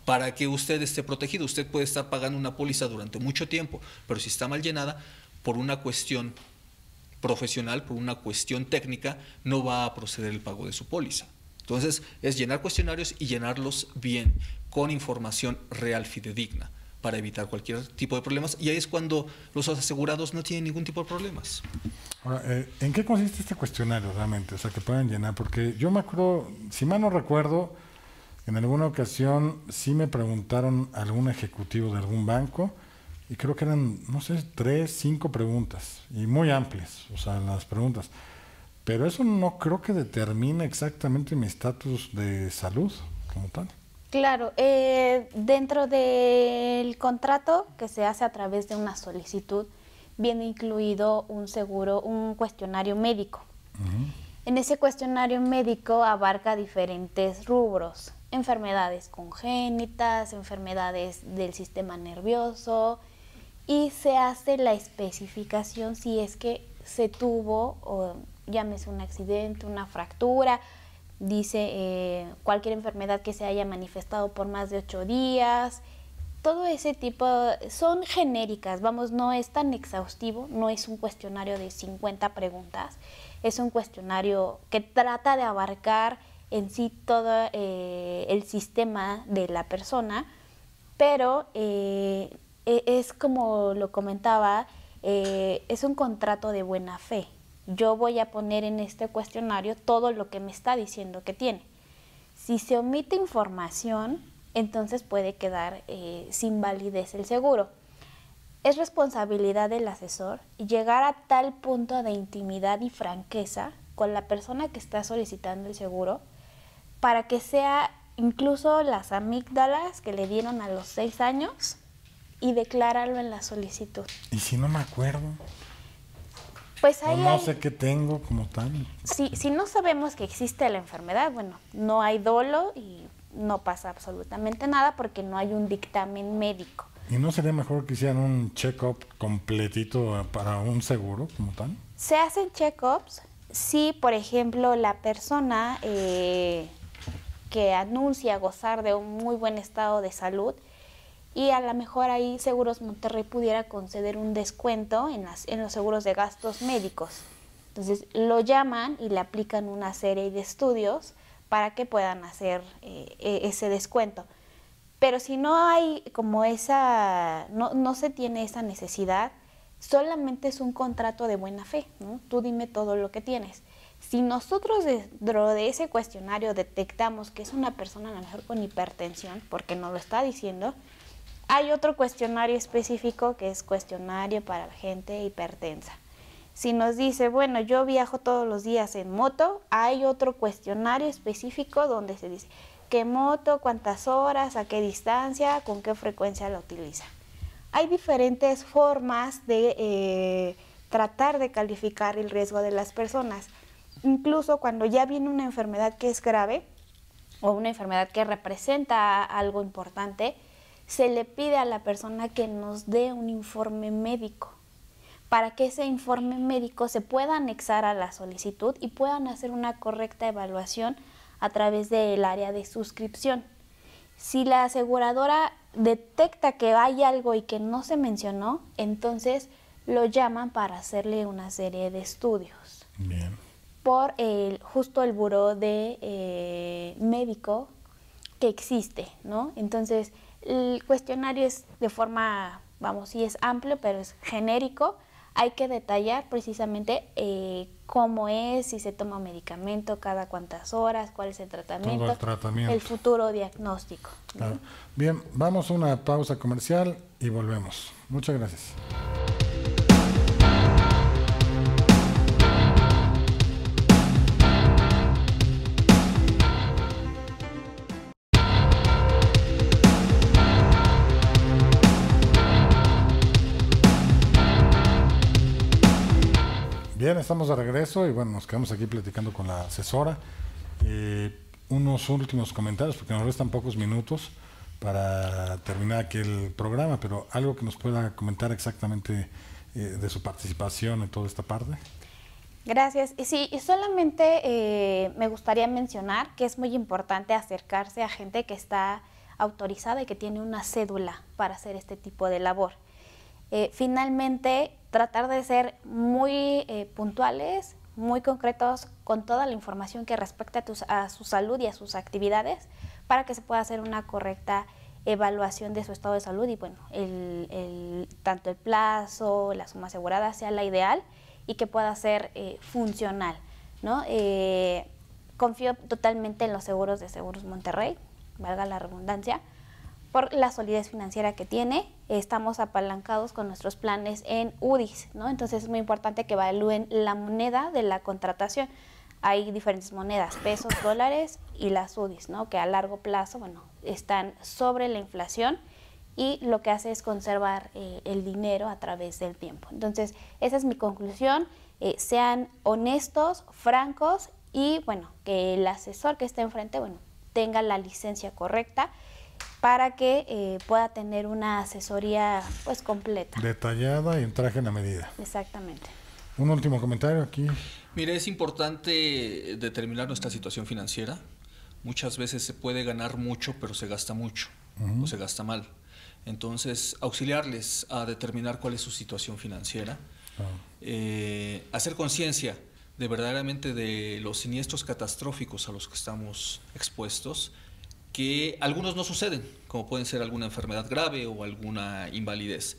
Para que usted esté protegido. Usted puede estar pagando una póliza durante mucho tiempo, pero si está mal llenada, por una cuestión profesional, por una cuestión técnica, no va a proceder el pago de su póliza. Entonces, es llenar cuestionarios y llenarlos bien, con información real, fidedigna para evitar cualquier tipo de problemas y ahí es cuando los asegurados no tienen ningún tipo de problemas. Ahora, eh, ¿en qué consiste este cuestionario realmente? O sea, que puedan llenar, porque yo me acuerdo, si mal no recuerdo, en alguna ocasión sí me preguntaron algún ejecutivo de algún banco y creo que eran, no sé, tres, cinco preguntas y muy amplias, o sea, las preguntas. Pero eso no creo que determine exactamente mi estatus de salud como tal. Claro, eh, dentro del contrato que se hace a través de una solicitud, viene incluido un seguro, un cuestionario médico. En ese cuestionario médico abarca diferentes rubros, enfermedades congénitas, enfermedades del sistema nervioso, y se hace la especificación si es que se tuvo o llámese un accidente, una fractura, dice eh, cualquier enfermedad que se haya manifestado por más de ocho días, todo ese tipo son genéricas, vamos, no es tan exhaustivo, no es un cuestionario de 50 preguntas, es un cuestionario que trata de abarcar en sí todo eh, el sistema de la persona, pero eh, e-, es como lo comentaba, es un contrato de buena fe, yo voy a poner en este cuestionario todo lo que me está diciendo que tiene. Si se omite información, entonces puede quedar eh, sin validez el seguro. Es responsabilidad del asesor llegar a tal punto de intimidad y franqueza con la persona que está solicitando el seguro para que sea incluso las amígdalas que le dieron a los seis años y declararlo en la solicitud. ¿Y si no me acuerdo? Pues ahí no, sé qué tengo como tal. Si, si no sabemos que existe la enfermedad, bueno, no hay dolo y no pasa absolutamente nada porque no hay un dictamen médico. ¿Y no sería mejor que hicieran un check-up completito para un seguro como tal? Se hacen check-ups si, por ejemplo, la persona eh, que anuncia gozar de un muy buen estado de salud y a lo mejor ahí Seguros Monterrey pudiera conceder un descuento en, los seguros de gastos médicos. Entonces lo llaman y le aplican una serie de estudios para que puedan hacer eh, e, ese descuento. Pero si no hay como esa, no, no, se tiene esa necesidad, solamente es un contrato de buena fe, ¿no? Tú dime todo lo que tienes. Si nosotros dentro de ese cuestionario detectamos que es una persona a lo mejor con hipertensión, porque no lo está diciendo, hay otro cuestionario específico que es cuestionario para la gente hipertensa. Si nos dice, bueno, yo viajo todos los días en moto, hay otro cuestionario específico donde se dice qué moto, cuántas horas, a qué distancia, con qué frecuencia la utiliza. Hay diferentes formas de eh, tratar de calificar el riesgo de las personas. Incluso cuando ya viene una enfermedad que es grave o una enfermedad que representa algo importante, se le pide a la persona que nos dé un informe médico para que ese informe médico se pueda anexar a la solicitud y puedan hacer una correcta evaluación a través del área de suscripción. Si la aseguradora detecta que hay algo y que no se mencionó, entonces lo llaman para hacerle una serie de estudios. Bien. Por el, justo el buró de eh, médico que existe, ¿no? Entonces, el cuestionario es de forma, vamos, sí es amplio, pero es genérico. Hay que detallar precisamente eh, cómo es, si se toma medicamento, cada cuántas horas, cuál es el tratamiento, el, futuro diagnóstico. Bien, vamos a una pausa comercial y volvemos. Muchas gracias. bien, estamos de regreso y bueno, nos quedamos aquí platicando con la asesora. Eh, unos últimos comentarios, porque nos restan pocos minutos para terminar aquí el programa, pero algo que nos pueda comentar exactamente eh, de su participación en toda esta parte. Gracias. Y sí, solamente eh, me gustaría mencionar que es muy importante acercarse a gente que está autorizada y que tiene una cédula para hacer este tipo de labor. Eh, finalmente tratar de ser muy eh, puntuales, muy concretos con toda la información que respecta a, su salud y a sus actividades para que se pueda hacer una correcta evaluación de su estado de salud y bueno, el, tanto el plazo, la suma asegurada sea la ideal y que pueda ser eh, funcional. ¿no? confío totalmente en los seguros de Seguros Monterrey, valga la redundancia, por la solidez financiera que tiene, estamos apalancados con nuestros planes en UDIs, ¿no? Entonces es muy importante que evalúen la moneda de la contratación. Hay diferentes monedas, pesos, dólares y las UDIs, ¿no? Que a largo plazo, bueno, están sobre la inflación y lo que hace es conservar eh, el dinero a través del tiempo. Entonces, esa es mi conclusión. Eh, sean honestos, francos y, bueno, que el asesor que esté enfrente, bueno, tenga la licencia correcta para que eh, pueda tener una asesoría pues completa. Detallada y en traje en la medida. Exactamente. Un último comentario aquí. Mire, es importante eh, determinar nuestra situación financiera. Muchas veces se puede ganar mucho, pero se gasta mucho o se gasta mal. Entonces, auxiliarles a determinar cuál es su situación financiera. Ah. Eh, hacer conciencia de verdaderamente de los siniestros catastróficos a los que estamos expuestos que algunos no suceden, como pueden ser alguna enfermedad grave o alguna invalidez.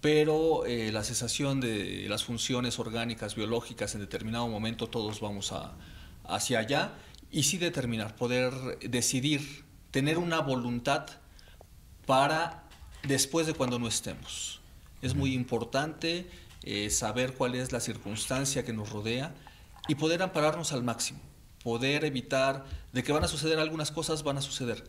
Pero eh, la cesación de las funciones orgánicas, biológicas, en determinado momento todos vamos a, hacia allá y sí determinar, poder decidir, tener una voluntad para después de cuando no estemos. Es muy importante eh, saber cuál es la circunstancia que nos rodea y poder ampararnos al máximo poder evitar de que van a suceder algunas cosas, van a suceder,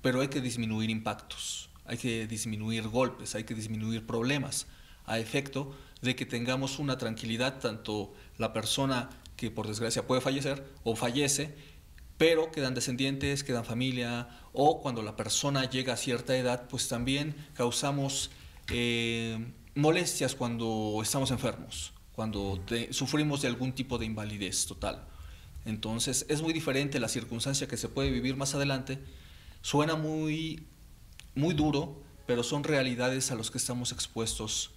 pero hay que disminuir impactos, hay que disminuir golpes, hay que disminuir problemas, a efecto de que tengamos una tranquilidad tanto la persona que por desgracia puede fallecer o fallece, pero quedan descendientes, quedan familia, o cuando la persona llega a cierta edad, pues también causamos eh, molestias cuando estamos enfermos, cuando sufrimos de algún tipo de invalidez total. Entonces es muy diferente la circunstancia que se puede vivir más adelante. Suena muy, muy duro, pero son realidades a las que estamos expuestos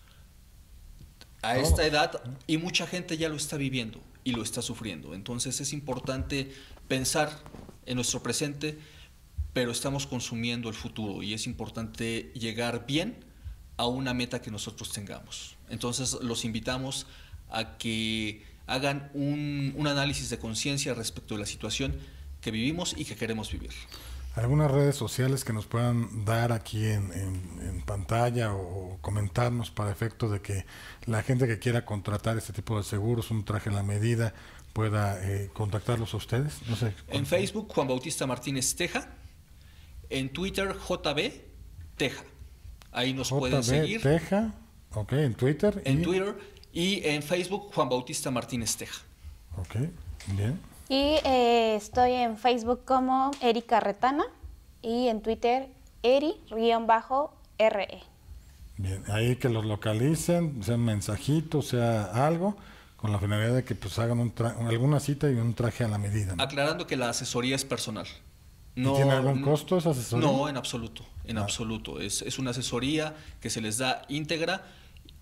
a esta edad y mucha gente ya lo está viviendo y lo está sufriendo. Entonces es importante pensar en nuestro presente, pero estamos consumiendo el futuro y es importante llegar bien a una meta que nosotros tengamos. Entonces los invitamos a que hagan un, análisis de conciencia respecto de la situación que vivimos y que queremos vivir. ¿Algunas redes sociales que nos puedan dar aquí en, pantalla o comentarnos para efecto de que la gente que quiera contratar este tipo de seguros, un traje en la medida, pueda eh, contactarlos a ustedes? No sé, en Facebook, Juan Bautista Martínez Teja. En Twitter, JB Teja. Ahí nos pueden seguir. Teja, ok, en Twitter. En Twitter. Y en Facebook, Juan Bautista Martínez Teja. Ok, bien. Y eh, estoy en Facebook como Erika Retana y en Twitter eri-re. Bien, ahí que los localicen, sea un mensajito, sea algo, con la finalidad de que pues hagan alguna cita y un traje a la medida. Aclarando que la asesoría es personal. No, ¿Tiene algún mm, costo esa asesoría? No, en absoluto, en ah. absoluto. Es, es una asesoría que se les da íntegra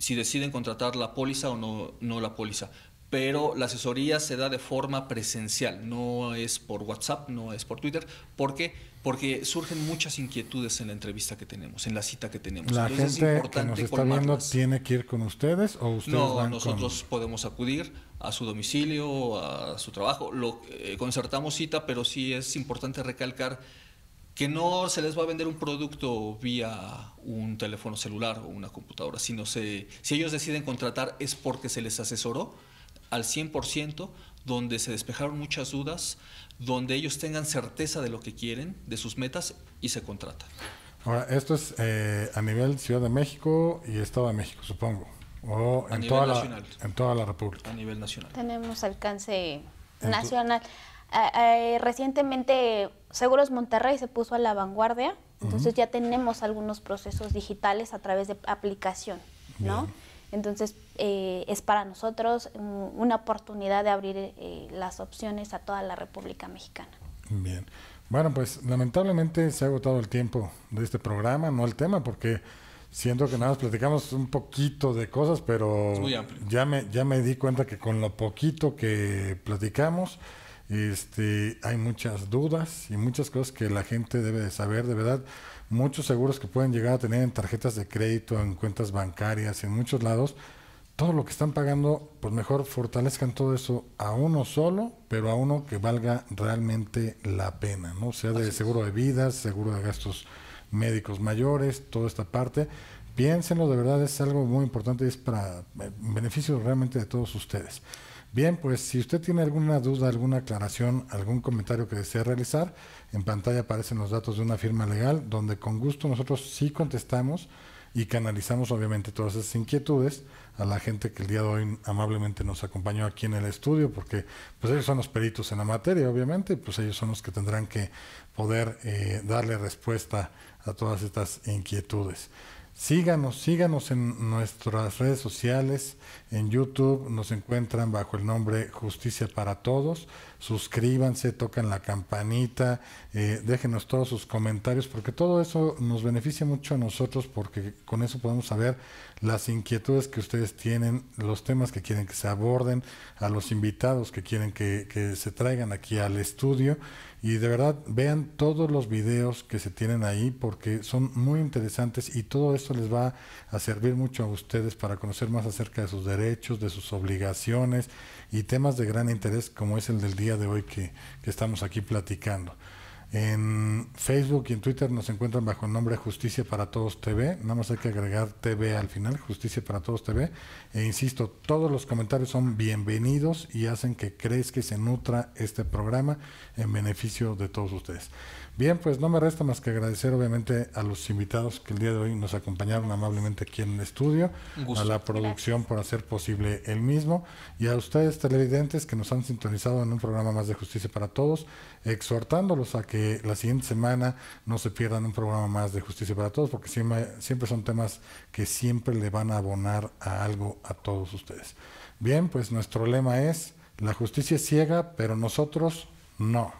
si deciden contratar la póliza o no, no la póliza. Pero la asesoría se da de forma presencial, no es por WhatsApp, no es por Twitter. ¿Por qué? Porque surgen muchas inquietudes en la entrevista que tenemos, en la cita que tenemos. La gente que nos está viendo tiene que ir con ustedes o ustedes No, van nosotros podemos acudir a su domicilio, a su trabajo. Lo eh, concertamos cita, pero sí es importante recalcar que no se les va a vender un producto vía un teléfono celular o una computadora, sino si ellos deciden contratar es porque se les asesoró al 100%, donde se despejaron muchas dudas, donde ellos tengan certeza de lo que quieren, de sus metas y se contratan. Ahora, esto es eh, a nivel Ciudad de México y Estado de México, supongo. O en, toda nacional. La, en toda la República. A nivel nacional. Tenemos alcance nacional. Ah, eh, recientemente Seguros Monterrey se puso a la vanguardia, entonces ya tenemos algunos procesos digitales a través de aplicación, ¿no? Entonces eh, es para nosotros una oportunidad de abrir eh, las opciones a toda la República Mexicana. Bien. Bueno, pues lamentablemente se ha agotado el tiempo de este programa, no el tema, porque siento que nada más platicamos un poquito de cosas, pero ya ya me di cuenta que con lo poquito que platicamos, este, hay muchas dudas y muchas cosas que la gente debe de saber, de verdad. Muchos seguros que pueden llegar a tener en tarjetas de crédito, en cuentas bancarias, en muchos lados. Todo lo que están pagando, pues mejor fortalezcan todo eso a uno solo, pero a uno que valga realmente la pena, ¿no? sea de seguro de vidas, seguro de gastos médicos mayores, toda esta parte. Piénsenlo, de verdad es algo muy importante y es para eh, beneficio realmente de todos ustedes. Bien, pues si usted tiene alguna duda, alguna aclaración, algún comentario que desee realizar, en pantalla aparecen los datos de una firma legal donde con gusto nosotros sí contestamos y canalizamos obviamente todas esas inquietudes a la gente que el día de hoy amablemente nos acompañó aquí en el estudio, porque pues ellos son los peritos en la materia, obviamente, y pues ellos son los que tendrán que poder eh, darle respuesta a todas estas inquietudes. Síganos, síganos en nuestras redes sociales, en YouTube nos encuentran bajo el nombre Justicia para Todos, suscríbanse, tocan la campanita, eh, déjenos todos sus comentarios, porque todo eso nos beneficia mucho a nosotros, porque con eso podemos saber las inquietudes que ustedes tienen, los temas que quieren que se aborden, a los invitados que quieren que se traigan aquí al estudio. Y de verdad, vean todos los videos que se tienen ahí porque son muy interesantes y todo esto les va a servir mucho a ustedes para conocer más acerca de sus derechos, de sus obligaciones y temas de gran interés como es el del día de hoy que, que estamos aquí platicando. En Facebook y en Twitter nos encuentran bajo el nombre Justicia para Todos TV. Nada más hay que agregar TV al final, Justicia para Todos TV. E insisto, todos los comentarios son bienvenidos y hacen que crezca y se nutra este programa en beneficio de todos ustedes. Bien, pues no me resta más que agradecer obviamente a los invitados que el día de hoy nos acompañaron amablemente aquí en el estudio, a la producción por hacer posible el mismo y a ustedes televidentes que nos han sintonizado en un programa más de justicia para todos, exhortándolos a que la siguiente semana no se pierdan un programa más de justicia para todos porque siempre, siempre son temas que siempre le van a abonar a algo a todos ustedes. Bien, pues nuestro lema es, la justicia es ciega, pero nosotros no.